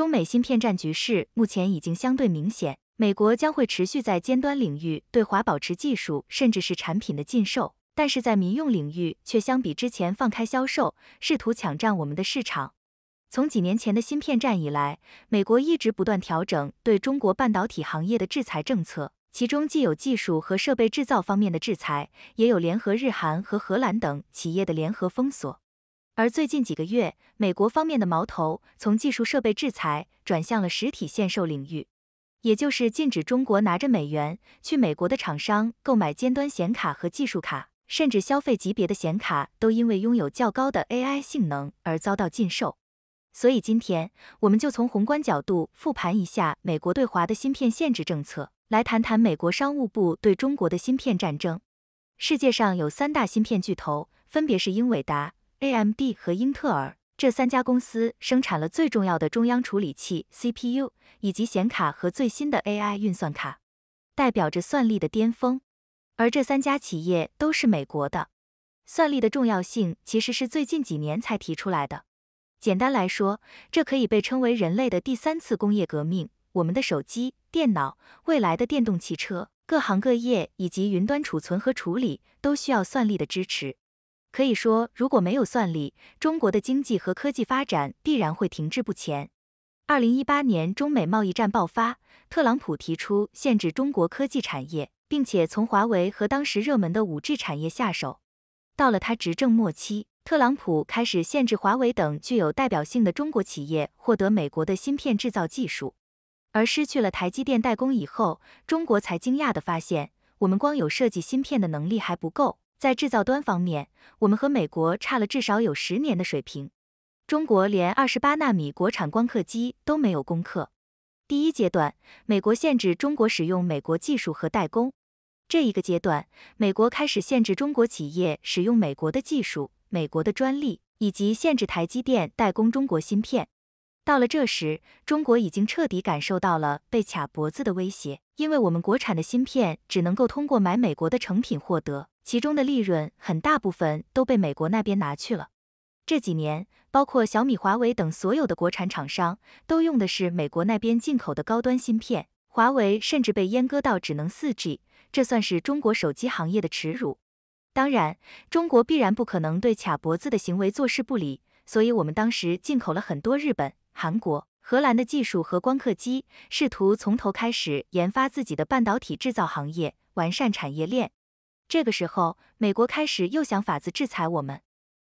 中美芯片战局势目前已经相对明显，美国将会持续在尖端领域对华保持技术甚至是产品的禁售，但是在民用领域却相比之前放开销售，试图抢占我们的市场。从几年前的芯片战以来，美国一直不断调整对中国半导体行业的制裁政策，其中既有技术和设备制造方面的制裁，也有联合日韩和荷兰等企业的联合封锁。而最近几个月，美国方面的矛头从技术设备制裁转向了实体限售领域，也就是禁止中国拿着美元去美国的厂商购买尖端显卡和技术卡，甚至消费级别的显卡都因为拥有较高的 AI 性能而遭到禁售。所以今天我们就从宏观角度复盘一下美国对华的芯片限制政策，来谈谈美国商务部对中国的芯片战争。世界上有三大芯片巨头，分别是英伟达。AMD 和英特尔这三家公司生产了最重要的中央处理器 CPU 以及显卡和最新的 AI 运算卡，代表着算力的巅峰。而这三家企业都是美国的。算力的重要性其实是最近几年才提出来的。简单来说，这可以被称为人类的第三次工业革命。我们的手机、电脑、未来的电动汽车、各行各业以及云端储存和处理都需要算力的支持。可以说，如果没有算力，中国的经济和科技发展必然会停滞不前。二零一八年，中美贸易战爆发，特朗普提出限制中国科技产业，并且从华为和当时热门的五 G 产业下手。到了他执政末期，特朗普开始限制华为等具有代表性的中国企业获得美国的芯片制造技术，而失去了台积电代工以后，中国才惊讶地发现，我们光有设计芯片的能力还不够。在制造端方面，我们和美国差了至少有十年的水平，中国连二十八纳米国产光刻机都没有攻克。第一阶段，美国限制中国使用美国技术和代工，这一个阶段，美国开始限制中国企业使用美国的技术、美国的专利，以及限制台积电代工中国芯片。到了这时，中国已经彻底感受到了被卡脖子的威胁，因为我们国产的芯片只能够通过买美国的成品获得，其中的利润很大部分都被美国那边拿去了。这几年，包括小米、华为等所有的国产厂商，都用的是美国那边进口的高端芯片，华为甚至被阉割到只能四 G，这算是中国手机行业的耻辱。当然，中国必然不可能对卡脖子的行为坐视不理，所以我们当时进口了很多日本。韩国、荷兰的技术和光刻机，试图从头开始研发自己的半导体制造行业，完善产业链。这个时候，美国开始又想法子制裁我们。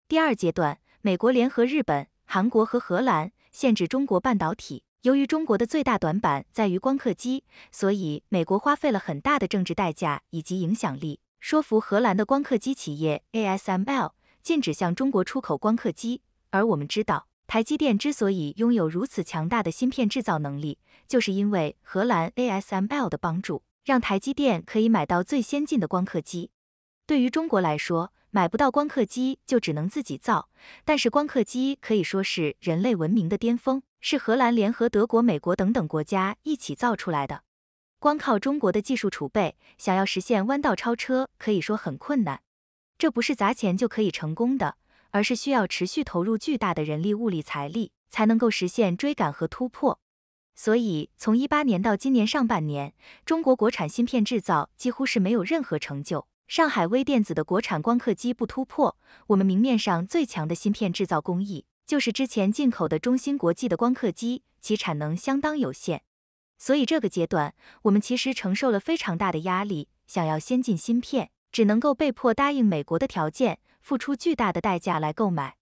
第二阶段，美国联合日本、韩国和荷兰，限制中国半导体。由于中国的最大短板在于光刻机，所以美国花费了很大的政治代价以及影响力，说服荷兰的光刻机企业 ASML 禁止向中国出口光刻机。而我们知道。台积电之所以拥有如此强大的芯片制造能力，就是因为荷兰 ASML 的帮助，让台积电可以买到最先进的光刻机。对于中国来说，买不到光刻机就只能自己造，但是光刻机可以说是人类文明的巅峰，是荷兰联合德国、美国等等国家一起造出来的。光靠中国的技术储备，想要实现弯道超车，可以说很困难。这不是砸钱就可以成功的。而是需要持续投入巨大的人力、物力、财力，才能够实现追赶和突破。所以，从一八年到今年上半年，中国国产芯片制造几乎是没有任何成就。上海微电子的国产光刻机不突破，我们明面上最强的芯片制造工艺，就是之前进口的中芯国际的光刻机，其产能相当有限。所以，这个阶段我们其实承受了非常大的压力，想要先进芯片，只能够被迫答应美国的条件。付出巨大的代价来购买，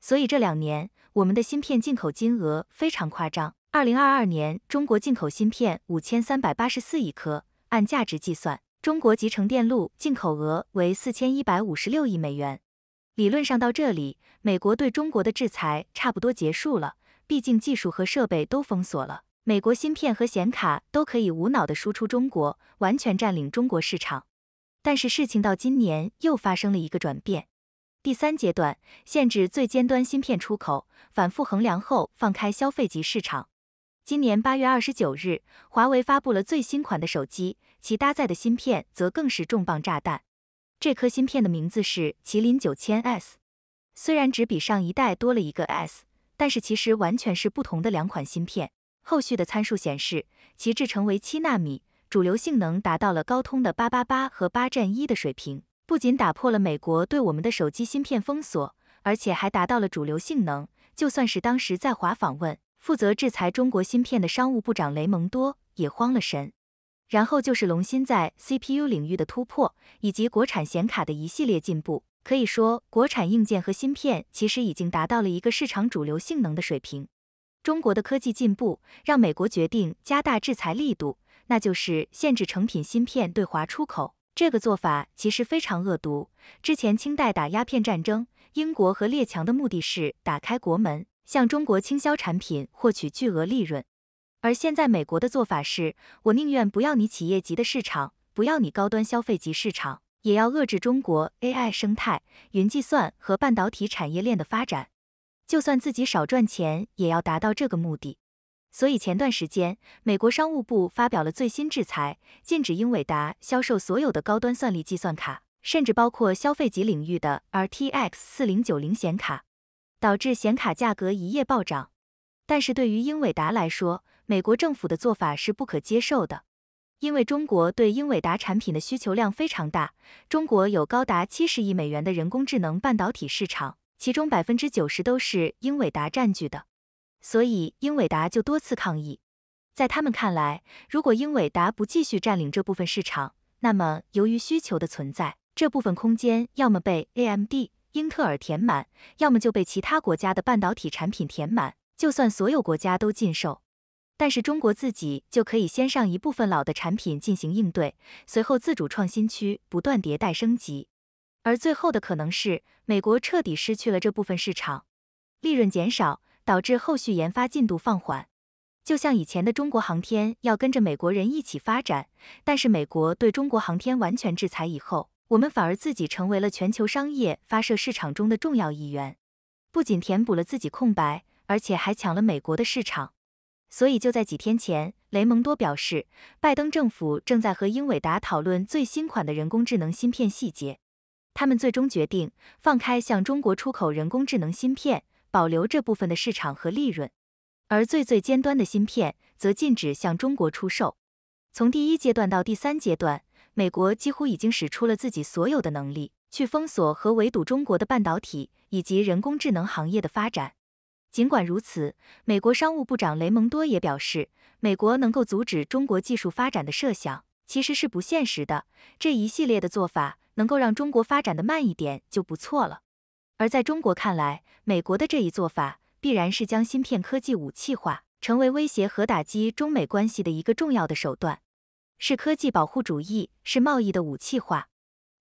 所以这两年我们的芯片进口金额非常夸张。二零二二年，中国进口芯片五千三百八十四亿颗，按价值计算，中国集成电路进口额为四千一百五十六亿美元。理论上到这里，美国对中国的制裁差不多结束了，毕竟技术和设备都封锁了，美国芯片和显卡都可以无脑的输出中国，完全占领中国市场。但是事情到今年又发生了一个转变。第三阶段限制最尖端芯片出口，反复衡量后放开消费级市场。今年八月二十九日，华为发布了最新款的手机，其搭载的芯片则更是重磅炸弹。这颗芯片的名字是麒麟九千 S，虽然只比上一代多了一个 S，但是其实完全是不同的两款芯片。后续的参数显示，其制程为七纳米，主流性能达到了高通的八八八和八战一的水平。不仅打破了美国对我们的手机芯片封锁，而且还达到了主流性能。就算是当时在华访问、负责制裁中国芯片的商务部长雷蒙多也慌了神。然后就是龙芯在 CPU 领域的突破，以及国产显卡的一系列进步。可以说，国产硬件和芯片其实已经达到了一个市场主流性能的水平。中国的科技进步让美国决定加大制裁力度，那就是限制成品芯片对华出口。这个做法其实非常恶毒。之前清代打鸦片战争，英国和列强的目的是打开国门，向中国倾销产品，获取巨额利润。而现在美国的做法是，我宁愿不要你企业级的市场，不要你高端消费级市场，也要遏制中国 AI 生态、云计算和半导体产业链的发展。就算自己少赚钱，也要达到这个目的。所以前段时间，美国商务部发表了最新制裁，禁止英伟达销售所有的高端算力计算卡，甚至包括消费级领域的 RTX 4090显卡，导致显卡价格一夜暴涨。但是对于英伟达来说，美国政府的做法是不可接受的，因为中国对英伟达产品的需求量非常大，中国有高达七十亿美元的人工智能半导体市场，其中百分之九十都是英伟达占据的。所以英伟达就多次抗议，在他们看来，如果英伟达不继续占领这部分市场，那么由于需求的存在，这部分空间要么被 AMD、英特尔填满，要么就被其他国家的半导体产品填满。就算所有国家都禁售，但是中国自己就可以先上一部分老的产品进行应对，随后自主创新区不断迭代升级。而最后的可能是美国彻底失去了这部分市场，利润减少。导致后续研发进度放缓，就像以前的中国航天要跟着美国人一起发展，但是美国对中国航天完全制裁以后，我们反而自己成为了全球商业发射市场中的重要一员，不仅填补了自己空白，而且还抢了美国的市场。所以就在几天前，雷蒙多表示，拜登政府正在和英伟达讨论最新款的人工智能芯片细节，他们最终决定放开向中国出口人工智能芯片。保留这部分的市场和利润，而最最尖端的芯片则禁止向中国出售。从第一阶段到第三阶段，美国几乎已经使出了自己所有的能力，去封锁和围堵中国的半导体以及人工智能行业的发展。尽管如此，美国商务部长雷蒙多也表示，美国能够阻止中国技术发展的设想其实是不现实的。这一系列的做法能够让中国发展的慢一点就不错了。而在中国看来，美国的这一做法必然是将芯片科技武器化，成为威胁和打击中美关系的一个重要的手段，是科技保护主义，是贸易的武器化。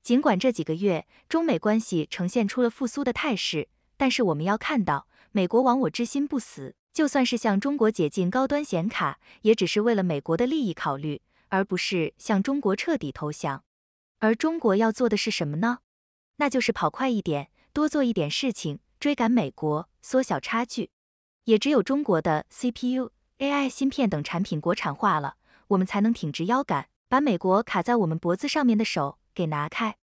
尽管这几个月中美关系呈现出了复苏的态势，但是我们要看到，美国亡我之心不死，就算是向中国解禁高端显卡，也只是为了美国的利益考虑，而不是向中国彻底投降。而中国要做的是什么呢？那就是跑快一点。多做一点事情，追赶美国，缩小差距。也只有中国的 CPU、AI 芯片等产品国产化了，我们才能挺直腰杆，把美国卡在我们脖子上面的手给拿开。